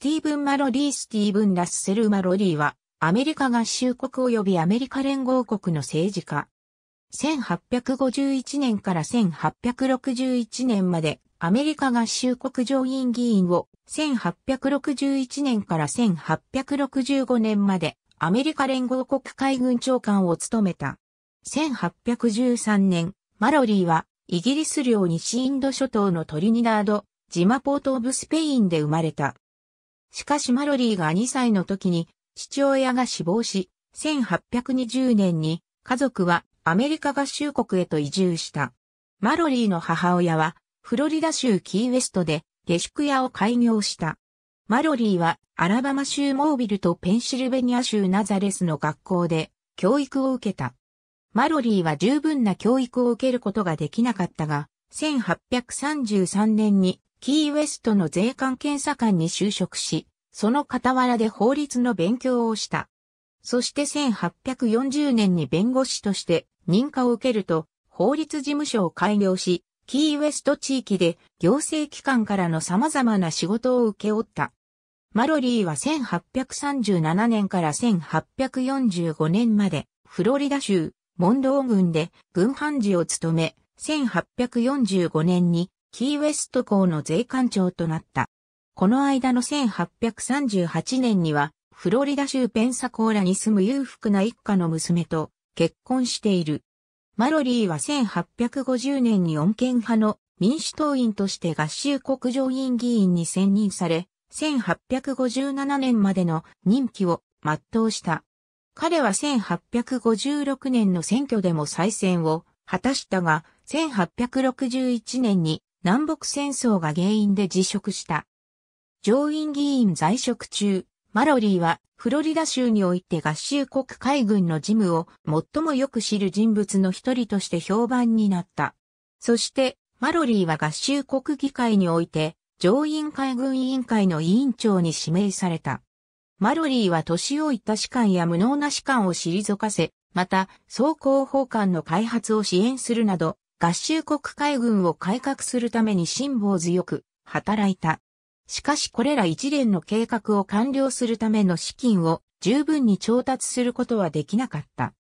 スティーブン・マロリー・スティーブン・ラッセル・マロリーは、アメリカ合衆国及びアメリカ連合国の政治家。1851年から1861年まで、アメリカ合衆国上院議員を、1861年から1865年まで、アメリカ連合国海軍長官を務めた。1813年、マロリーは、イギリス領西インド諸島のトリニダード、ジマポート・オブ・スペインで生まれた。しかしマロリーが2歳の時に父親が死亡し、1820年に家族はアメリカ合衆国へと移住した。マロリーの母親はフロリダ州キーウェストで下宿屋を開業した。マロリーはアラバマ州モービルとペンシルベニア州ナザレスの学校で教育を受けた。マロリーは十分な教育を受けることができなかったが、1833年にキーウェストの税関検査官に就職し、その傍らで法律の勉強をした。そして1840年に弁護士として認可を受けると、法律事務所を開業し、キーウェスト地域で行政機関からの様々な仕事を受け負った。マロリーは1837年から1845年まで、フロリダ州、モンロー郡で軍判事を務め、1845年にキーウェスト港の税関長となった。この間の1838年には、フロリダ州ペンサコーラに住む裕福な一家の娘と結婚している。マロリーは1850年に恩恵派の民主党員として合衆国上院議員に選任され、1857年までの任期を全うした。彼は1856年の選挙でも再選を果たしたが、1861年に南北戦争が原因で辞職した。上院議員在職中、マロリーはフロリダ州において合衆国海軍の事務を最もよく知る人物の一人として評判になった。そして、マロリーは合衆国議会において上院海軍委員会の委員長に指名された。マロリーは年老いた士官や無能な士官を退かせ、また、総合法官の開発を支援するなど、合衆国海軍を改革するために辛抱強く働いた。しかしこれら一連の計画を完了するための資金を十分に調達することはできなかった。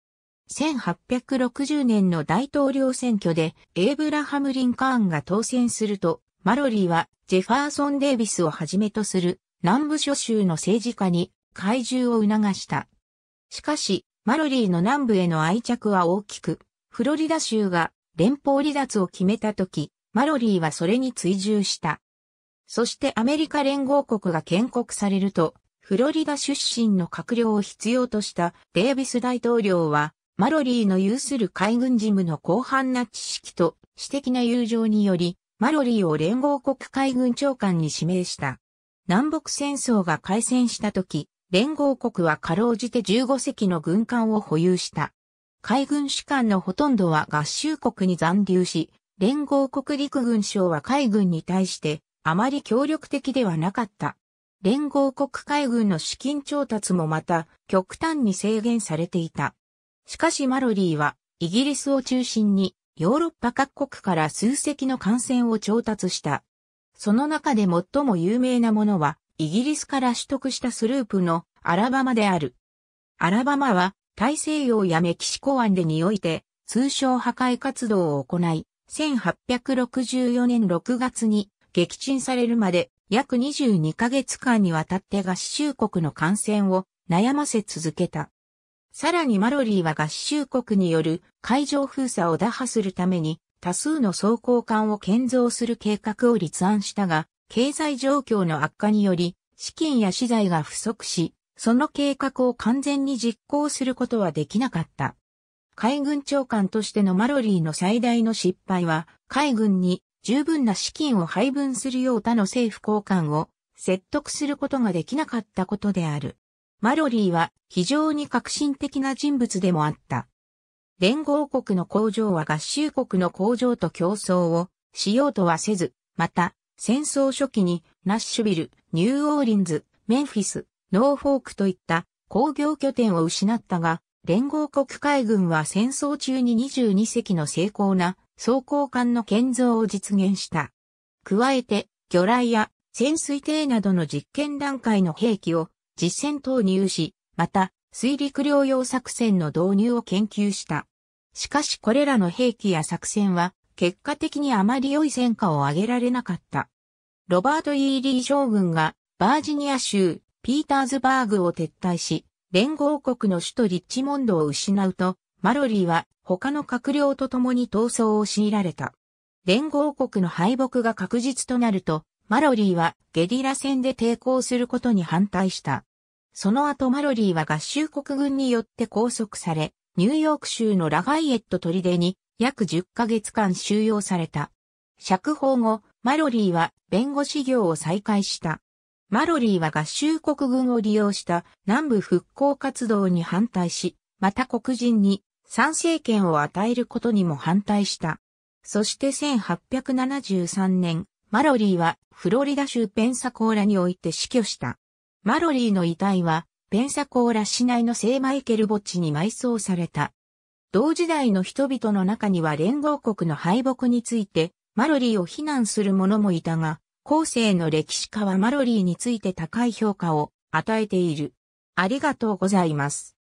1860年の大統領選挙でエイブラハム・リンカーンが当選すると、マロリーはジェファーソン・デイビスをはじめとする南部諸州の政治家に怪獣を促した。しかし、マロリーの南部への愛着は大きく、フロリダ州が連邦離脱を決めた時、マロリーはそれに追従した。そしてアメリカ連合国が建国されると、フロリダ出身の閣僚を必要としたデービス大統領は、マロリーの有する海軍事務の広範な知識と私的な友情により、マロリーを連合国海軍長官に指名した。南北戦争が開戦した時、連合国はかろうじて15隻の軍艦を保有した。海軍士官のほとんどは合衆国に残留し、連合国陸軍省は海軍に対してあまり協力的ではなかった。連合国海軍の資金調達もまた極端に制限されていた。しかしマロリーはイギリスを中心にヨーロッパ各国から数隻の艦船を調達した。その中で最も有名なものはイギリスから取得したスループのアラバマである。アラバマは大西洋やメキシコ湾でにおいて、通称破壊活動を行い、1864年6月に撃沈されるまで約22ヶ月間にわたって合衆国の感染を悩ませ続けた。さらにマロリーは合衆国による海上封鎖を打破するために多数の装甲艦を建造する計画を立案したが、経済状況の悪化により資金や資材が不足し、その計画を完全に実行することはできなかった。海軍長官としてのマロリーの最大の失敗は、海軍に十分な資金を配分するよう他の政府高官を説得することができなかったことである。マロリーは非常に革新的な人物でもあった。連合国の工場は合衆国の工場と競争をしようとはせず、また、戦争初期にナッシュビル、ニューオーリンズ、メンフィス、ノーフォークといった工業拠点を失ったが、連合国海軍は戦争中に22隻の精巧な装甲艦の建造を実現した。加えて、魚雷や潜水艇などの実験段階の兵器を実戦投入し、また、水陸両用作戦の導入を研究した。しかしこれらの兵器や作戦は、結果的にあまり良い戦果を上げられなかった。ロバート・イーリー将軍がバージニア州ピーターズバーグを撤退し、連合国の首都リッチモンドを失うと、マロリーは他の閣僚と共に闘争を強いられた。連合国の敗北が確実となると、マロリーはゲリラ戦で抵抗することに反対した。その後マロリーは合衆国軍によって拘束され、ニューヨーク州のラファイエット砦に約10ヶ月間収容された。釈放後、マロリーは弁護士業を再開した。マロリーは合衆国軍を利用した南部復興活動に反対し、また黒人に参政権を与えることにも反対した。そして1873年、マロリーはフロリダ州ペンサコーラにおいて死去した。マロリーの遺体はペンサコーラ市内の聖マイケル墓地に埋葬された。同時代の人々の中には連合国の敗北についてマロリーを非難する者もいたが、後世の歴史家はマロリーについて高い評価を与えている。ありがとうございます。